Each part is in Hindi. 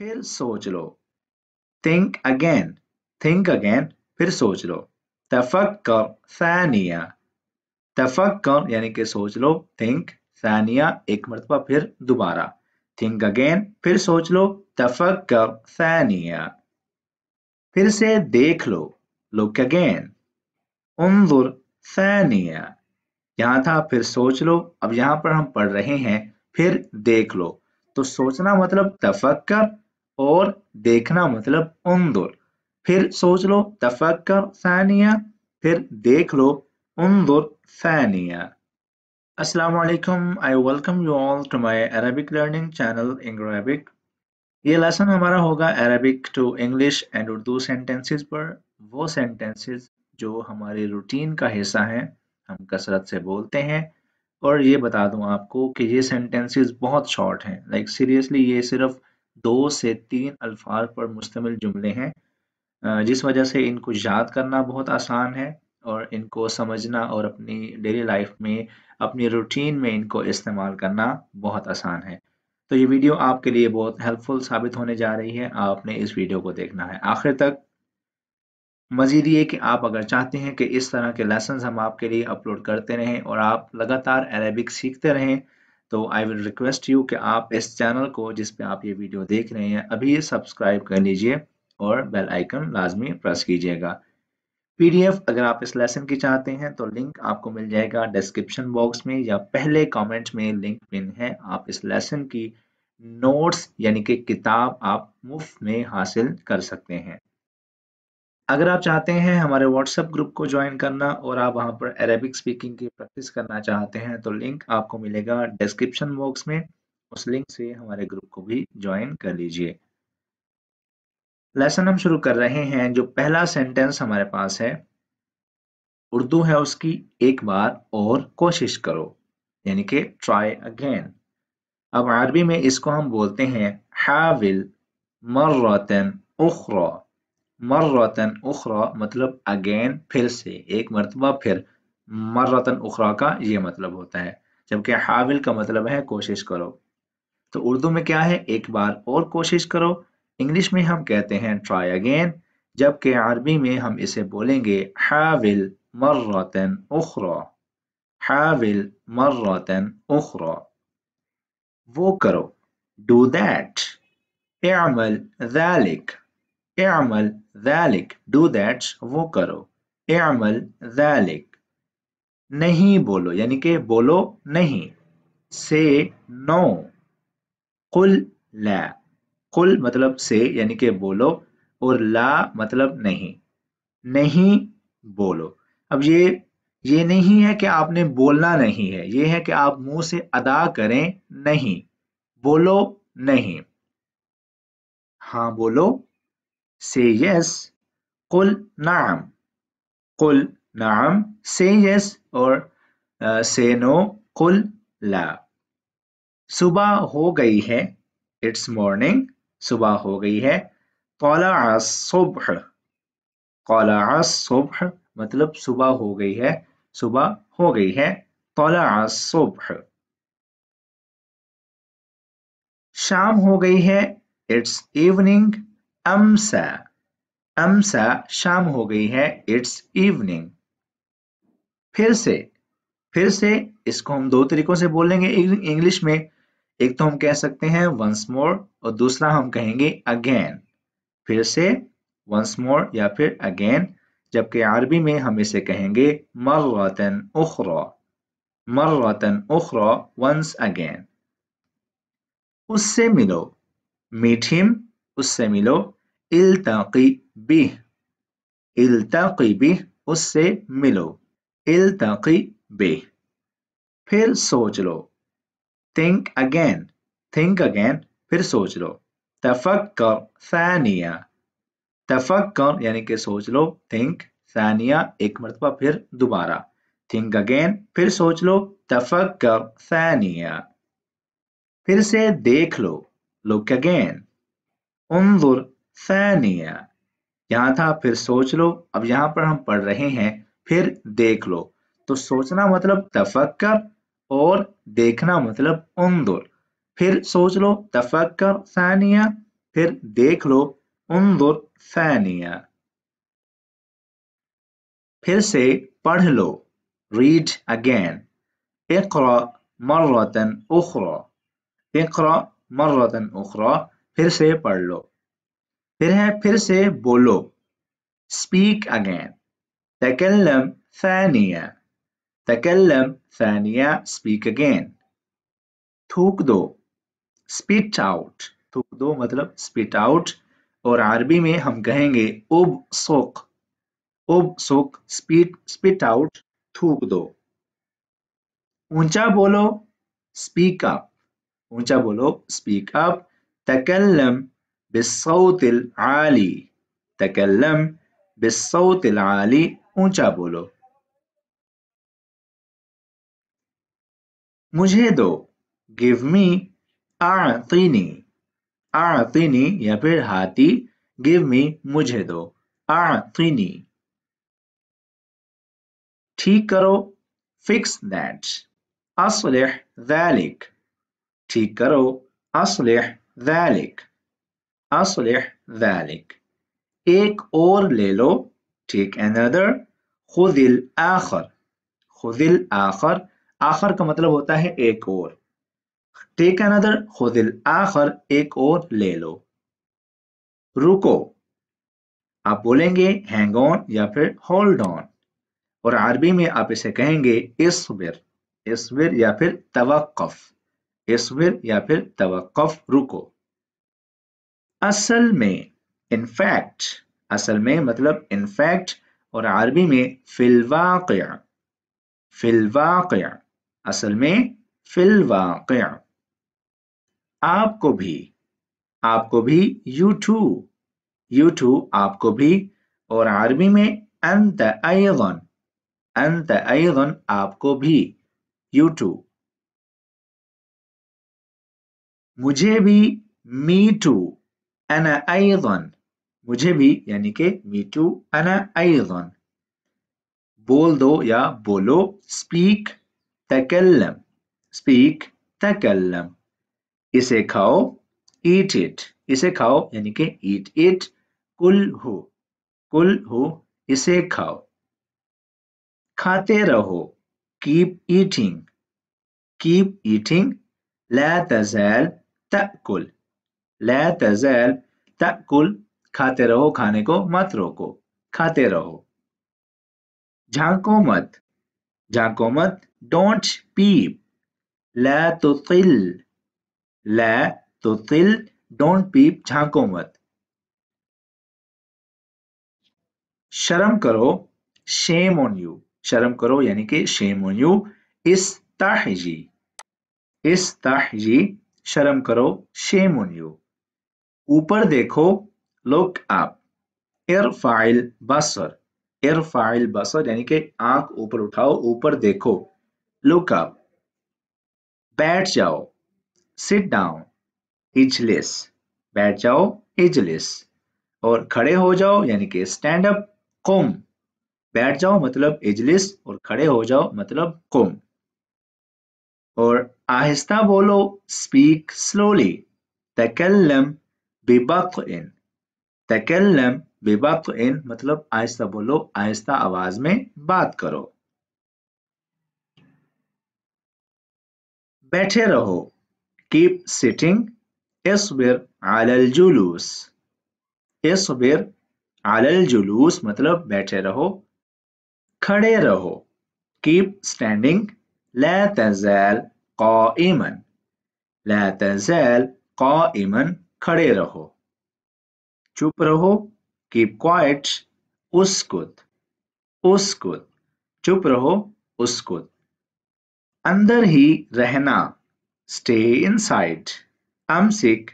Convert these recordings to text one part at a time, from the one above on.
फिर सोच लो थिंक अगेन थिंक अगेन फिर सोच लो तफक्कर सानिया तफक्कर यानी कि सोच लो थिंक सानिया एक मरतबा फिर दोबारा थिंक अगेन फिर सोच लो तफक्कर सानिया फिर से देख लो लुक अगेन उन्दुर सानिया यहां था फिर सोच लो अब यहां पर हम पढ़ रहे हैं फिर देख लो तो सोचना मतलब तफक्कर और देखना मतलब उन्दुर फिर सोच लो तफक्कर सानिया फिर देख लो उन्दुर सानिया अस्सलाम वालेकुम I welcome you all to my Arabic learning channel in Arabic ये लेसन हमारा होगा Arabic to English and Urdu sentences पर वो सेंटेंसेस जो हमारे रूटीन का हिस्सा हैं हम कसरत से बोलते हैं और ये बता दूं आपको कि ये सेंटेंसेस बहुत शॉर्ट हैं लाइक सीरियसली ये सिर्फ दो से तीन अल्फाज पर मुश्तमिल जुमले हैं जिस वजह से इनको याद करना बहुत आसान है और इनको समझना और अपनी डेली लाइफ में अपनी रूटीन में इनको इस्तेमाल करना बहुत आसान है तो ये वीडियो आपके लिए बहुत हेल्पफुल साबित होने जा रही है आपने इस वीडियो को देखना है आखिर तक मजीद ये कि आप अगर चाहते हैं कि इस तरह के लेसन हम आपके लिए अपलोड करते रहें और आप लगातार अरेबिक सीखते रहें तो आई विल रिक्वेस्ट यू कि आप इस चैनल को जिस पे आप ये वीडियो देख रहे हैं अभी ये सब्सक्राइब कर लीजिए और बेल आइकन लाजमी प्रेस कीजिएगा पीडीएफ अगर आप इस लेसन की चाहते हैं तो लिंक आपको मिल जाएगा डिस्क्रिप्शन बॉक्स में या पहले कमेंट में लिंक पिन है आप इस लेसन की नोट्स यानी कि किताब आप मुफ्त में हासिल कर सकते हैं अगर आप चाहते हैं हमारे व्हाट्सएप ग्रुप को ज्वाइन करना और आप वहां पर अरेबिक स्पीकिंग की प्रैक्टिस करना चाहते हैं तो लिंक आपको मिलेगा डिस्क्रिप्शन बॉक्स में उस लिंक से हमारे ग्रुप को भी ज्वाइन कर लीजिए लेसन हम शुरू कर रहे हैं जो पहला सेंटेंस हमारे पास है उर्दू है उसकी एक बार और कोशिश करो यानी कि ट्राई अगेन अब अरबी में इसको हम बोलते हैं हाविल मर्रतन उखरा मर्रतन उखरा मतलब अगेन फिर से एक मरतबा फिर मर्रतन उखरा का ये मतलब होता है जबकि हाविल का मतलब है कोशिश करो तो उर्दू में क्या है एक बार और कोशिश करो इंग्लिश में हम कहते हैं ट्राई अगेन जबकि अरबी में हम इसे बोलेंगे हाविल मर्रतन उखरा हाविल मर्रतन उखरा वो करो डू दैट एमल दैलिक i'mal dhalik do that वो करो i'mal dhalik नहीं बोलो यानी कि बोलो नहीं से नो कुल ला कुल मतलब से यानी कि बोलो और ला मतलब नहीं नहीं बोलो अब ये ये नहीं है कि आपने बोलना नहीं है ये है कि आप मुंह से अदा करें नहीं बोलो नहीं हाँ बोलो say yes قل نعم قل نعم say yes or uh, say no قل لا सुबह हो गई है इट्स मॉर्निंग सुबह हो गई है कौला सुबह कौला सुबह मतलब सुबह हो गई है सुबह हो गई है कौला सुबह शाम हो गई है इट्स इवनिंग अमसा अमसा शाम हो गई है इट्स इवनिंग फिर से फिर से इसको हम दो तरीकों से बोलेंगे इंग्लिश में एक तो हम कह सकते हैं वंस मोर और दूसरा हम कहेंगे अगेन फिर से वंस मोर या फिर अगेन जबकि अरबी में हम इसे कहेंगे मर मर्रतन उखरा रतन उखरा वंस अगेन उससे मिलो मीट हिम उससे मिलो इल्ताकी बी इल्ताकी बी उससे मिलो इल्ताकी बी फिर सोच लो थिंक अगेन थिंक अगेन फिर सोच लो तफक्कर सानिया तफक्कर यानी कि सोच लो थिंक सानिया एक मरतबा फिर दोबारा थिंक अगेन फिर सोच लो तफक्कर सानिया फिर से देख लो लुक अगेन उन्जुर सानिया यहाँ था फिर सोच लो अब यहां पर हम पढ़ रहे हैं फिर देख लो तो सोचना मतलब तफक्कर और देखना मतलब उन्जुर फिर सोच लो तफक्कर सानिया फिर देख लो उन्जुर सानिया फिर से पढ़ लो रीड अगेन اقرأ مرة أخرى اقرأ مرة उखरा फिर से पढ़ लो फिर है फिर से बोलो स्पीक अगेन तकल्लम फैनिया तकल्लम फैनिया स्पीक अगेन थूक दो स्पिट आउट थूक दो मतलब स्पिट आउट और अरबी में हम कहेंगे उब सोक उब सोक स्पीट स्पिट आउट थूक दो ऊंचा बोलो स्पीक अप ऊंचा बोलो स्पीक अप تكلم بالصوت العالي تكلم بالصوت العالي ऊंचा बोलो मुझे दो गिव मी आतीनी आतीनी या फिर हाथी गिव मी मुझे दो आतीनी ठीक करो फिक्स दैट असलह ذلك ठीक करो असलह ذلك أصلح ذلك एक और ले लो take another खुद आखर खुद आखर आखर का मतलब होता है एक और टेक अनदर खुद आखर एक और ले लो रुको आप बोलेंगे हैंग ऑन या फिर होल्ड ऑन और अरबी में आप इसे कहेंगे इसबिर इसबिर या फिर तवक्फ यसविर या फिर तवक्फ रुको असल में इनफैक्ट असल में मतलब इनफैक्ट और अरबी में फिलवाक फिलवाक असल में फिलवाक आपको भी आपको भी यू टू यू टू आपको भी और अरबी में अंत अंत आपको भी यू टू मुझे भी मी टू अना आईन मुझे भी यानी के मी टू अना आईन बोल दो या बोलो स्पीक तकल्लम स्पीक तकल्लम इसे खाओ ईट इट इसे खाओ यानी के ईट इट कुल हो कुल हो इसे खाओ खाते रहो कीप ईटिंग कीप ईटिंग ला तजैल تأكل لا تزال تأكل खाते रहो खाने को मत रोको खाते रहो झांको मत झांको मत डोंट पीप ला तो तिल ला तो तिल डोंट पीप झांको मत शर्म करो शेम ऑन यू शर्म करो यानी कि शेम ऑन यू इस ताहजी इस ताहजी शर्म करो शेम ऑन यू ऊपर देखो लुक अप एयर फाइल बसर एयर फाइल बसर यानी कि आंख ऊपर उठाओ ऊपर देखो लुक अप बैठ जाओ सिट डाउन इजलेस बैठ जाओ इजलेस और खड़े हो जाओ यानी कि स्टैंड अप कुम बैठ जाओ मतलब इजलिस और खड़े हो जाओ मतलब कुम और आहिस्ता बोलो स्पीक स्लोली तकल्लम बेबक़ तकल्लम बेबक इन मतलब आहिस्ता बोलो आहिस्ता आवाज में बात करो बैठे रहो कीप सिटिंग इसबिर आलल जुलूस इसबिर आलल जुलूस मतलब बैठे रहो खड़े रहो कीप स्टैंडिंग ला तज़ल قائما لا تزال قائما खड़े रहो चुप रहो कीप क्वाइट उस्कुत उस्कुत चुप रहो उस्कुत अंदर ही रहना स्टे इनसाइड अमसिक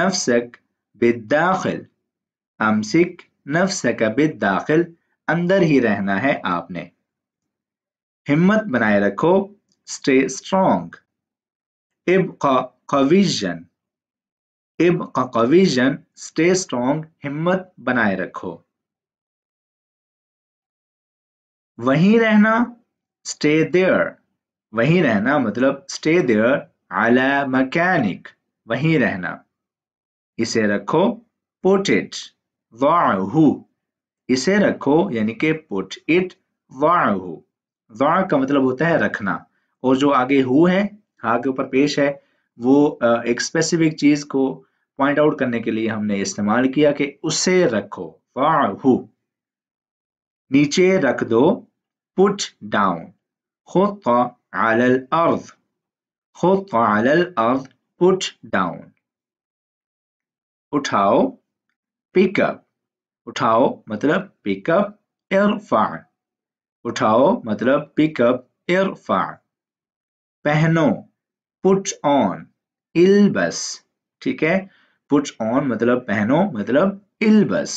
नफसक बिदाखिल अमसिक नफसक बिदाखिल अंदर ही रहना है आपने हिम्मत बनाए रखो stay strong Ibqa قويا Ibqa قويا stay strong हिम्मत बनाए रखो वहीं रहना stay there वहीं रहना मतलब stay there ala मकैनिक वहीं रहना इसे रखो put it ضعه इसे रखो यानी कि पुट इट वाहू वाह का मतलब होता है रखना और जो आगे हु है हा के ऊपर पेश है वो एक स्पेसिफिक चीज को पॉइंट आउट करने के लिए हमने इस्तेमाल किया कि उसे रखो वाहु नीचे रख दो पुट डाउन आलल अर्थ आलल अर्थ पुट डाउन उठाओ पिकअप उठाओ मतलब पिकअप इरफा उठाओ मतलब पिकअप इरफा पहनो पुट ऑन इलबस ठीक है पुट ऑन मतलब पहनो मतलब इलबस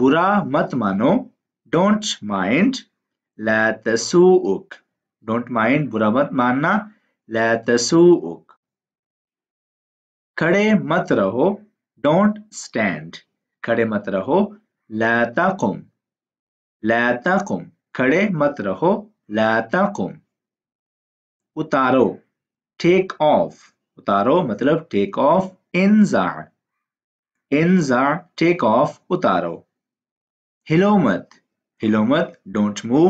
बुरा मत मानो don't mind look don't mind बुरा मत मानना लूक खड़े मत रहो डोंट स्टैंड खड़े मत रहो लैता कुम लैता कुम खड़े मत रहो ला उतारो टेक ऑफ उतारो मतलब टेक ऑफ इनजा इनजा टेक ऑफ उतारो हिलो मत हिलो मत डोंट मूव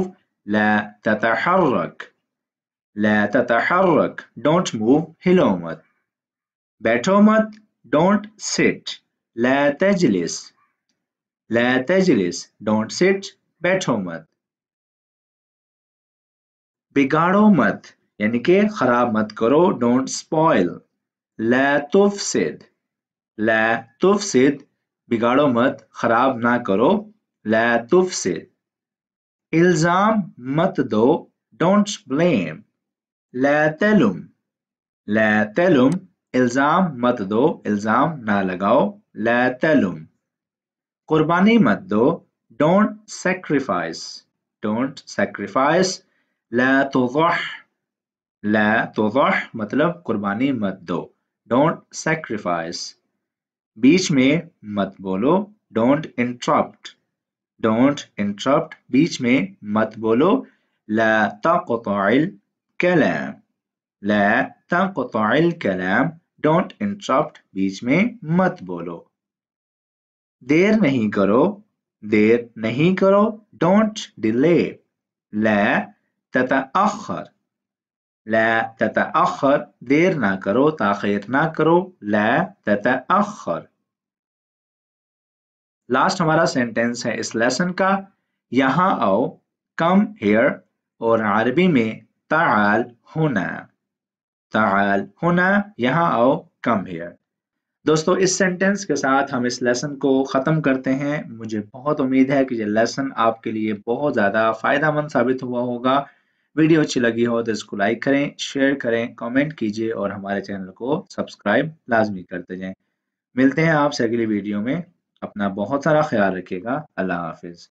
ला ततहरक डोंट मूव हिलो मत बैठो मत डोंट सिट ला तजलिस डोंट सिट बैठो मत बिगाड़ो मत यानी के खराब मत करो डोंट स्पॉइल लैतुफ सिद लैतुफ सिद बिगाड़ो मत खराब ना करो लैतुफ सिद इल्जाम मत दो डोंट ब्लेम लैतलुम लैतलुम इल्जाम मत दो इल्जाम ना लगाओ लैतलुम कुर्बानी मत दो डोंट सेक्रीफाइस डोंट सेक्रीफाइस ला तो ला तो मतलब कुर्बानी मत दो डोंट सेक्रीफाइस बीच में मत बोलो डोंट इंटरप्ट डोंट इंटरप्ट बीच में मत बोलो ला कैलैम कलाम कैलैम डोंट इंटरप्ट बीच में मत बोलो देर नहीं करो देर नहीं करो डोंट डिले ला ततअखर ला देर ना करो ताखिर ना करो ला लास्ट हमारा सेंटेंस है इस लेसन का यहां आओ कम हेयर और अरबी में ताल होना ताल होना यहाँ आओ कम हेयर दोस्तों इस सेंटेंस के साथ हम इस लेसन को ख़त्म करते हैं मुझे बहुत उम्मीद है कि यह लेसन आपके लिए बहुत ज़्यादा फ़ायदा मंद साबित हुआ होगा वीडियो अच्छी लगी हो तो इसको लाइक करें शेयर करें कमेंट कीजिए और हमारे चैनल को सब्सक्राइब लाजमी करते जाएं मिलते हैं आपसे अगली वीडियो में अपना बहुत सारा ख्याल रखिएगा अल्लाह हाफिज़